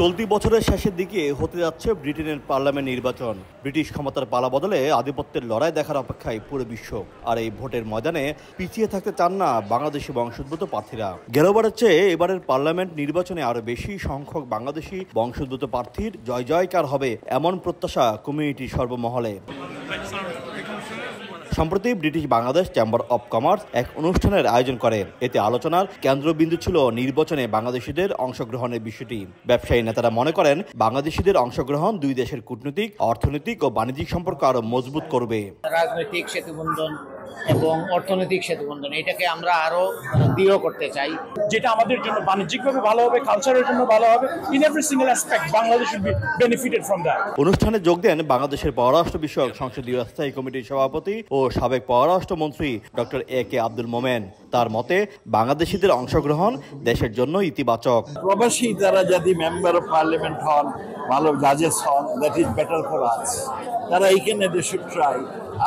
চলতি বছরের শেষের দিকে হতে যাচ্ছে ব্রিটেনের পার্লামেন্ট নির্বাচন ব্রিটিশ ক্ষমতার পালা বদলে আধিপত্যের লড়াই দেখার অপেক্ষায় পুরো বিশ্ব আর এই ভোটের ময়দানে পিছিয়ে থাকতে চান না বাংলাদেশি বংশোদ্ভূত প্রার্থীরা গেলবারের চেয়ে এবারের পার্লামেন্ট নির্বাচনে আরও বেশি সংখ্যক বাংলাদেশি বংশোদ্ভূত প্রার্থীর জয় জয়কার হবে এমন প্রত্যাশা কমিউনিটি সর্বমহলে সম্প্রতি British Bangladesh chamber of commerce এক অনুষ্ঠানের আয়োজন করে এতে আলোচনার কেন্দ্রবিন্দু ছিল নির্বাচনে বাংলাদেশিদের অংশগ্রহণের বিষয়টি ব্যবসায়ী নেতারা মনে করেন বাংলাদেশিদের অংশগ্রহণ দুই দেশের কূটনৈতিক অর্থনৈতিক ও বাণিজ্যিক সম্পর্ক আরো মজবুত করবে রাজনৈতিক বন্ধন এবং অর্থনৈতিক সেতু বন্ধন এটাকে আমরা আরো দৃঢ় করতে চাই যেটা আমাদের জন্য বাণিজ্যিকভাবে ভালো হবে কালচারের জন্য ভালো হবে in every single aspect Bangladesh should be benefited from that অনুষ্ঠানে যোগ দেন বাংলাদেশের পররাষ্ট্র বিষয়ক সংসদীয় স্থায়ী কমিটির সভাপতি ও সাবেক পররাষ্ট্র মন্ত্রী ডক্টর এ কে আব্দুল মোমেন তার মতে বাংলাদেশিদের অংশগ্রহণ দেশের জন্য ইতিবাচক প্রবাসী যারা যদি মেম্বার অফ পার্লামেন্ট হন ভালো জাজেস হন that is better for us তারা এইখানে দে শুড ট্রাই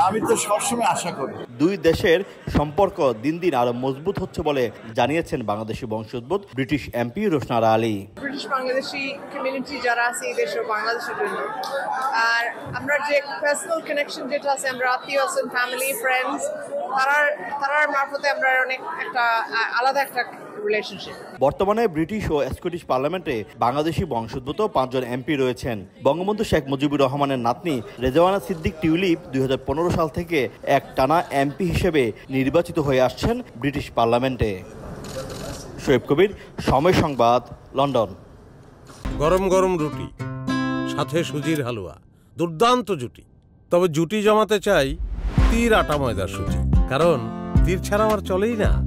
আমি তো সবসময় আশা করি দুই দেশের সম্পর্ক দিন দিন আরো মজবুত হচ্ছে বলে জানিয়েছেন বাংলাদেশি বংশোদ্ভূত British MP Rushanara Ali British Bangladeshi community যারা আছে এই দেশে বাংলাদেশের জন্য আর আমরা যে পার্সোনাল কানেকশন যেটা আছে আমরা আত্মীয় আছেন ফ্যামিলি ফ্রেন্ডস তারা তারার মারফতে আমরা অনেক একটা আলাদা একটা বর্তমানে ব্রিটিশ ও স্কটিশ পার্লামেন্টে বাংলাদেশি বংশোদ্ভূত পাঁচজন এমপি রয়েছেন বঙ্গবন্ধু শেখ মুজিবুর রহমানের নাতনি রেজওয়ানা সিদ্দিক টিউলিপ দুই সাল থেকে এক টানা এমপি হিসেবে নির্বাচিত হয়ে আসছেন ব্রিটিশ পার্লামেন্টে শোয়েব কবির সময় সংবাদ লন্ডন গরম গরম রুটি সাথে সুজির হালুয়া দুর্দান্ত জুটি তবে জুটি জমাতে চাই তীর আটা ময়দার সুজি কারণ তীর ছাড়া আমার চলেই না